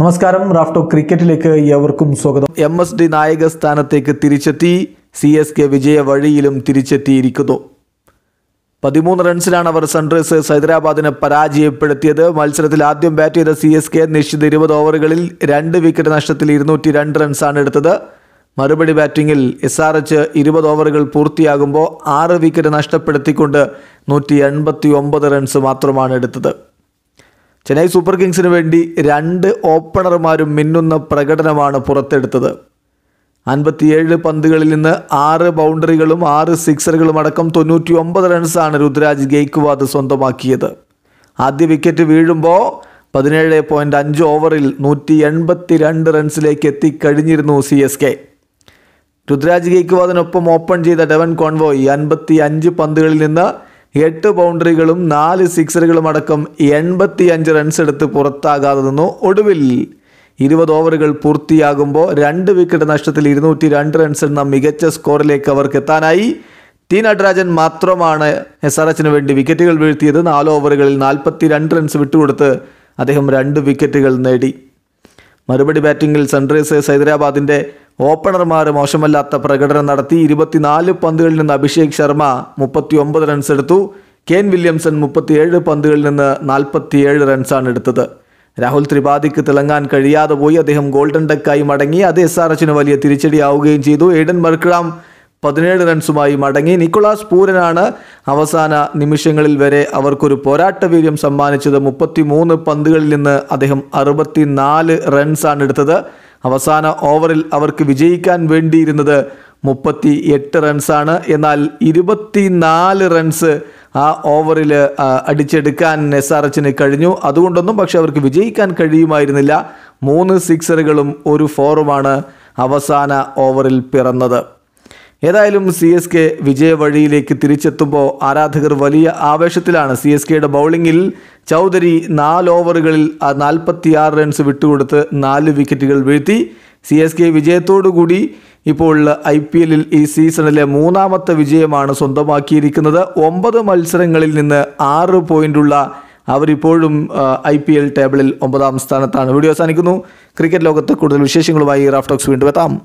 നമസ്കാരം റാഫ്റ്റോ ക്രിക്കറ്റിലേക്ക് ഏവർക്കും സ്വാഗതം എം എസ് ഡി നായക സ്ഥാനത്തേക്ക് തിരിച്ചെത്തി സി എസ് കെ വിജയ വഴിയിലും തിരിച്ചെത്തിയിരിക്കുന്നു പതിമൂന്ന് റൺസിലാണ് അവർ സൺറൈസേഴ്സ് ഹൈദരാബാദിനെ പരാജയപ്പെടുത്തിയത് മത്സരത്തിൽ ആദ്യം ബാറ്റ് ചെയ്ത സി എസ് കെ നിശ്ചിത ഇരുപത് ഓവറുകളിൽ രണ്ട് വിക്കറ്റ് നഷ്ടത്തിൽ ഇരുന്നൂറ്റി രണ്ട് റൺസാണ് എടുത്തത് മറുപടി ബാറ്റിംഗിൽ എസ് ആർ എച്ച് ഇരുപത് ഓവറുകൾ പൂർത്തിയാകുമ്പോൾ ആറ് വിക്കറ്റ് നഷ്ടപ്പെടുത്തിക്കൊണ്ട് നൂറ്റി എൺപത്തി ഒമ്പത് റൺസ് മാത്രമാണ് എടുത്തത് ചെന്നൈ സൂപ്പർ കിങ്സിന് വേണ്ടി രണ്ട് ഓപ്പണർമാരും മിന്നുന്ന പ്രകടനമാണ് പുറത്തെടുത്തത് അൻപത്തിയേഴ് പന്തുകളിൽ നിന്ന് ആറ് ബൗണ്ടറികളും ആറ് സിക്സറുകളും അടക്കം തൊണ്ണൂറ്റി ഒമ്പത് റൺസാണ് രുദ്രാജ് ഗെയ്ക്വാദ് സ്വന്തമാക്കിയത് ആദ്യ വിക്കറ്റ് വീഴുമ്പോൾ പതിനേഴ് പോയിൻറ്റ് അഞ്ച് ഓവറിൽ നൂറ്റി എൺപത്തി രണ്ട് റൺസിലേക്ക് എത്തിക്കഴിഞ്ഞിരുന്നു സി എസ് കെ രുദ്രാജ് ഗെയ്ക്വാദിനൊപ്പം ഓപ്പൺ ചെയ്ത ഡെവൻ കോൺവോയ് അൻപത്തി അഞ്ച് പന്തുകളിൽ നിന്ന് എട്ട് ബൗണ്ടറികളും നാല് സിക്സറുകളും അടക്കം അഞ്ച് റൺസ് എടുത്ത് പുറത്താകാതെ നിന്നു ഒടുവിൽ ഇരുപത് ഓവറുകൾ പൂർത്തിയാകുമ്പോൾ രണ്ട് വിക്കറ്റ് നഷ്ടത്തിൽ ഇരുന്നൂറ്റി രണ്ട് റൺസ് എന്ന മികച്ച സ്കോറിലേക്ക് അവർക്ക് എത്താനായി ടി നടരാജൻ മാത്രമാണ് എസ് ആർ എച്ചിന് വേണ്ടി വിക്കറ്റുകൾ വീഴ്ത്തിയത് നാല് ഓവറുകളിൽ നാൽപ്പത്തി രണ്ട് റൺസ് വിട്ടുകൊടുത്ത് അദ്ദേഹം രണ്ട് വിക്കറ്റുകൾ നേടി മറുപടി ബാറ്റിംഗിൽ സൺറൈസേഴ്സ് ഹൈദരാബാദിൻ്റെ ഓപ്പണർമാർ മോശമല്ലാത്ത പ്രകടനം നടത്തി ഇരുപത്തിനാല് പന്തുകളിൽ നിന്ന് അഭിഷേക് ശർമ്മ മുപ്പത്തിയൊമ്പത് റൺസ് എടുത്തു കെൻ വില്യംസൺ മുപ്പത്തിയേഴ് പന്തുകളിൽ നിന്ന് നാൽപ്പത്തിയേഴ് റൺസാണ് എടുത്തത് രാഹുൽ ത്രിപാഠിക്ക് തിളങ്ങാൻ കഴിയാതെ പോയി അദ്ദേഹം ഗോൾഡൻ ഡക്കായി മടങ്ങി അത് എസ് ആർ എച്ചിന് വലിയ തിരിച്ചടിയാവുകയും ചെയ്തു എയ്ഡൻ മർക്കിളാം പതിനേഴ് റൺസുമായി മടങ്ങി നിക്കോളാസ് പൂരനാണ് അവസാന നിമിഷങ്ങളിൽ വരെ അവർക്കൊരു പോരാട്ട വീര്യം സമ്മാനിച്ചത് മുപ്പത്തിമൂന്ന് പന്തുകളിൽ നിന്ന് അദ്ദേഹം അറുപത്തിനാല് റൺസാണ് എടുത്തത് അവസാന ഓവറിൽ അവർക്ക് വിജയിക്കാൻ വേണ്ടിയിരുന്നത് മുപ്പത്തി എട്ട് റൺസാണ് എന്നാൽ ഇരുപത്തിനാല് റൺസ് ആ ഓവറിൽ അടിച്ചെടുക്കാൻ എസ് ആർ എച്ചിന് കഴിഞ്ഞു അതുകൊണ്ടൊന്നും പക്ഷേ അവർക്ക് വിജയിക്കാൻ കഴിയുമായിരുന്നില്ല മൂന്ന് സിക്സറുകളും ഒരു ഫോറുമാണ് അവസാന ഓവറിൽ പിറന്നത് ഏതായാലും സി എസ് കെ വിജയവഴിയിലേക്ക് തിരിച്ചെത്തുമ്പോൾ ആരാധകർ വലിയ ആവേശത്തിലാണ് സി എസ് കെയുടെ ബൗളിങ്ങിൽ ചൗധരി നാല് ഓവറുകളിൽ നാൽപ്പത്തിയാറ് റൺസ് വിട്ടുകൊടുത്ത് നാല് വിക്കറ്റുകൾ വീഴ്ത്തി സി എസ് കെ വിജയത്തോടുകൂടി ഇപ്പോൾ ഐ പി എല്ലിൽ ഈ സീസണിലെ മൂന്നാമത്തെ വിജയമാണ് സ്വന്തമാക്കിയിരിക്കുന്നത് ഒമ്പത് മത്സരങ്ങളിൽ നിന്ന് ആറ് പോയിന്റുള്ള അവരിപ്പോഴും ഐ പി എൽ ടേബിളിൽ ഒമ്പതാം സ്ഥാനത്താണ് വീഡിയോ അവസാനിക്കുന്നു ക്രിക്കറ്റ് ലോകത്ത് കൂടുതൽ വിശേഷങ്ങളുമായി റാഫ്റ്റോക്സ് വീണ്ടും എത്താം